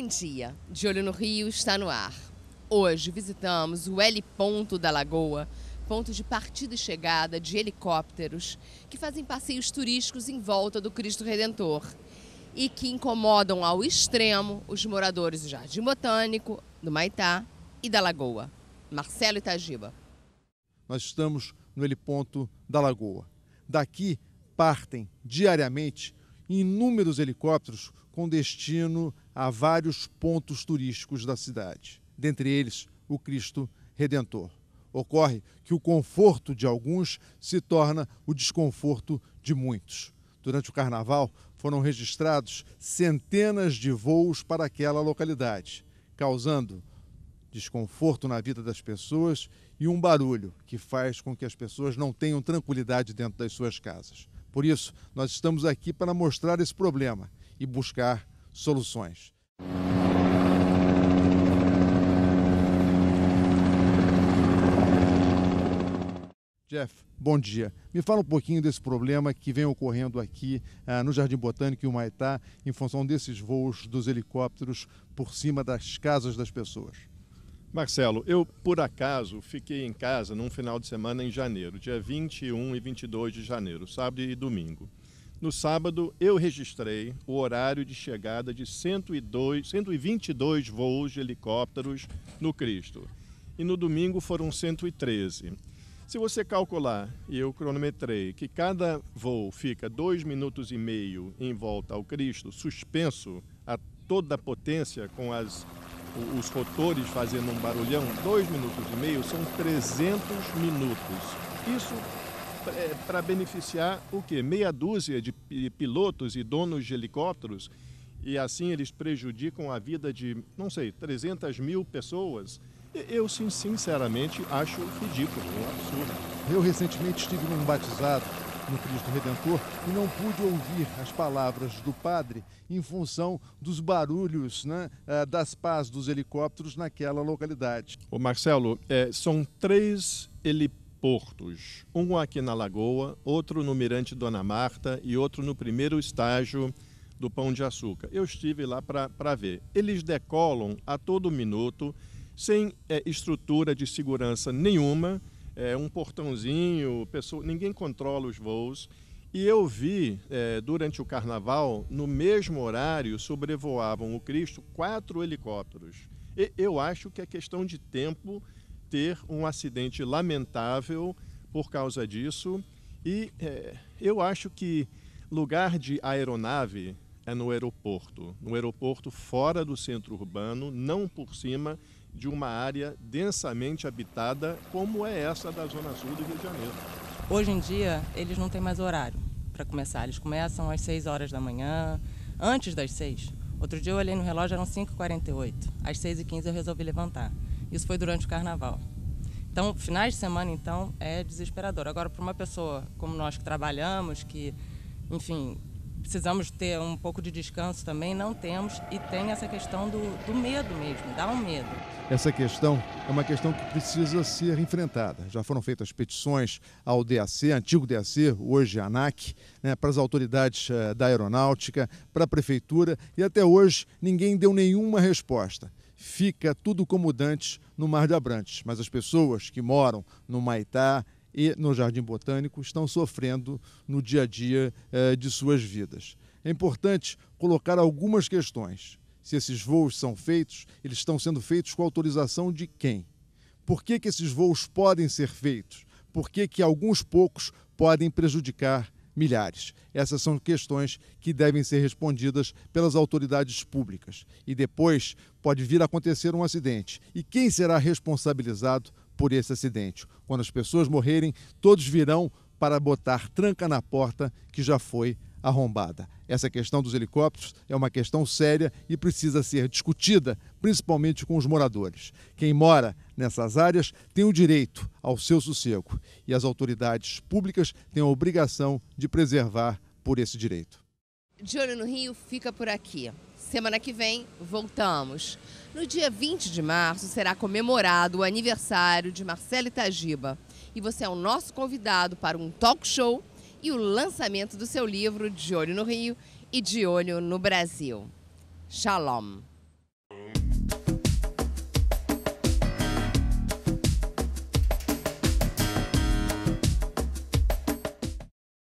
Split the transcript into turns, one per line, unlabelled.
Bom dia, de olho no Rio está no ar. Hoje visitamos o L Ponto da Lagoa, ponto de partida e chegada de helicópteros que fazem passeios turísticos em volta do Cristo Redentor e que incomodam ao extremo os moradores do Jardim Botânico, do Maitá e da Lagoa. Marcelo Itagiba.
Nós estamos no L Ponto da Lagoa. Daqui partem diariamente inúmeros helicópteros com destino a vários pontos turísticos da cidade, dentre eles o Cristo Redentor. Ocorre que o conforto de alguns se torna o desconforto de muitos. Durante o carnaval, foram registrados centenas de voos para aquela localidade, causando desconforto na vida das pessoas e um barulho que faz com que as pessoas não tenham tranquilidade dentro das suas casas. Por isso, nós estamos aqui para mostrar esse problema e buscar soluções. Jeff, bom dia. Me fala um pouquinho desse problema que vem ocorrendo aqui ah, no Jardim Botânico e Humaitá, em função desses voos dos helicópteros por cima das casas das pessoas.
Marcelo, eu por acaso fiquei em casa num final de semana em janeiro, dia 21 e 22 de janeiro, sábado e domingo. No sábado, eu registrei o horário de chegada de 102, 122 voos de helicópteros no Cristo. E no domingo foram 113. Se você calcular, e eu cronometrei, que cada voo fica dois minutos e meio em volta ao Cristo, suspenso a toda a potência, com as, os rotores fazendo um barulhão, dois minutos e meio são 300 minutos. Isso é, para beneficiar o quê? Meia dúzia de pilotos e donos de helicópteros e assim eles prejudicam a vida de, não sei, 300 mil pessoas. Eu, sinceramente, acho ridículo, um absurdo.
Eu recentemente estive num batizado no Cristo Redentor e não pude ouvir as palavras do padre em função dos barulhos né, é, das pás dos helicópteros naquela localidade.
o Marcelo, é, são três helicópteros portos, um aqui na Lagoa, outro no Mirante Dona Marta e outro no primeiro estágio do Pão de Açúcar. Eu estive lá para ver. Eles decolam a todo minuto, sem é, estrutura de segurança nenhuma, é, um portãozinho, pessoa, ninguém controla os voos. E eu vi, é, durante o carnaval, no mesmo horário, sobrevoavam o Cristo quatro helicópteros. E eu acho que é questão de tempo ter um acidente lamentável por causa disso. E é, eu acho que lugar de aeronave é no aeroporto, no aeroporto fora do centro urbano, não por cima de uma área densamente habitada como é essa da Zona Sul do Rio de Janeiro.
Hoje em dia, eles não têm mais horário para começar, eles começam às 6 horas da manhã, antes das 6. Outro dia eu olhei no relógio, eram 5h48, às 6h15 eu resolvi levantar. Isso foi durante o carnaval. Então, finais de semana, então, é desesperador. Agora, para uma pessoa como nós que trabalhamos, que, enfim, precisamos ter um pouco de descanso também, não temos, e tem essa questão do, do medo mesmo, dá um medo.
Essa questão é uma questão que precisa ser enfrentada. Já foram feitas petições ao DAC, antigo DAC, hoje ANAC, né, para as autoridades eh, da aeronáutica, para a prefeitura, e até hoje ninguém deu nenhuma resposta fica tudo como Dantes no Mar de Abrantes, mas as pessoas que moram no Maitá e no Jardim Botânico estão sofrendo no dia a dia eh, de suas vidas. É importante colocar algumas questões. Se esses voos são feitos, eles estão sendo feitos com autorização de quem? Por que, que esses voos podem ser feitos? Por que, que alguns poucos podem prejudicar milhares. Essas são questões que devem ser respondidas pelas autoridades públicas. E depois pode vir a acontecer um acidente. E quem será responsabilizado por esse acidente? Quando as pessoas morrerem, todos virão para botar tranca na porta que já foi arrombada. Essa questão dos helicópteros é uma questão séria e precisa ser discutida, principalmente com os moradores. Quem mora nessas áreas tem o direito ao seu sossego e as autoridades públicas têm a obrigação de preservar por esse direito.
De Olho no Rio fica por aqui. Semana que vem, voltamos. No dia 20 de março será comemorado o aniversário de Marcelo Itagiba. E você é o nosso convidado para um talk show e o lançamento do seu livro De Olho no Rio e De Olho no Brasil. Shalom!